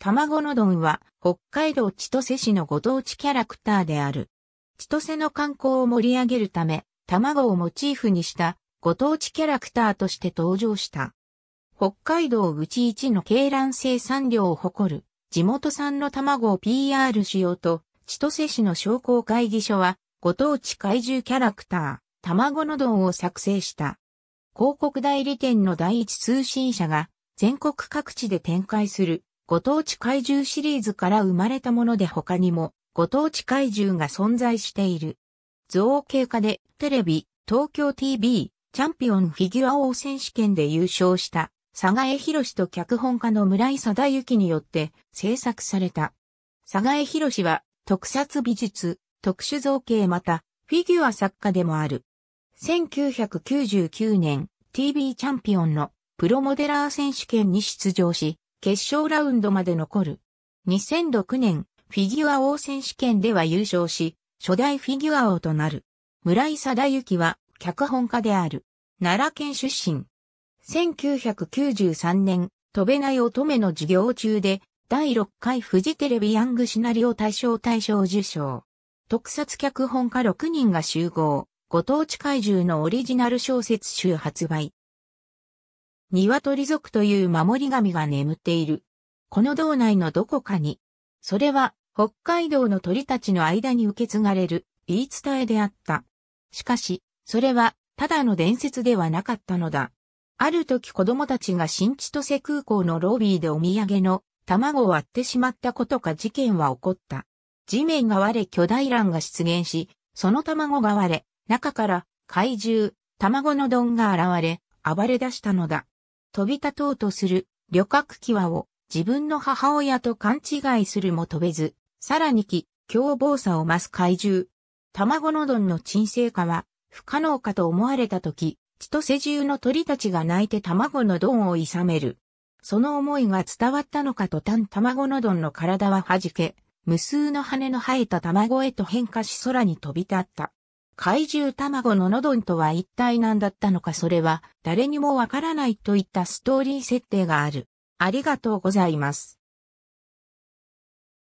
卵の丼は北海道千歳市のご当地キャラクターである。千歳の観光を盛り上げるため、卵をモチーフにしたご当地キャラクターとして登場した。北海道うち一の鶏卵生産量を誇る地元産の卵を PR しようと、千歳市の商工会議所はご当地怪獣キャラクター、卵の丼を作成した。広告代理店の第一通信社が全国各地で展開するご当地怪獣シリーズから生まれたもので他にも、ご当地怪獣が存在している。造形化でテレビ、東京 TV、チャンピオンフィギュア王選手権で優勝した、佐賀江博士と脚本家の村井貞之によって制作された。佐賀江博士は特撮美術、特殊造形またフィギュア作家でもある。1999年 TV チャンピオンのプロモデラー選手権に出場し、決勝ラウンドまで残る。2006年、フィギュア王選手権では優勝し、初代フィギュア王となる。村井貞幸は、脚本家である。奈良県出身。1993年、飛べない乙女の授業中で、第6回フジテレビヤングシナリオ大賞大賞受賞。特撮脚本家6人が集合、ご当地怪獣のオリジナル小説集発売。鶏族という守り神が眠っている。この道内のどこかに、それは北海道の鳥たちの間に受け継がれる言い伝えであった。しかし、それはただの伝説ではなかったのだ。ある時子供たちが新千歳空港のロビーでお土産の卵を割ってしまったことか事件は起こった。地面が割れ巨大卵が出現し、その卵が割れ、中から怪獣、卵の丼が現れ、暴れ出したのだ。飛び立とうとする旅客機はを自分の母親と勘違いするも飛べず、さらに気、凶暴さを増す怪獣。卵のどんの沈静化は不可能かと思われた時、千歳中の鳥たちが鳴いて卵のどんをいさめる。その思いが伝わったのかと単卵のどんの体は弾け、無数の羽の生えた卵へと変化し空に飛び立った。怪獣卵のノドンとは一体何だったのかそれは誰にもわからないといったストーリー設定がある。ありがとうございます。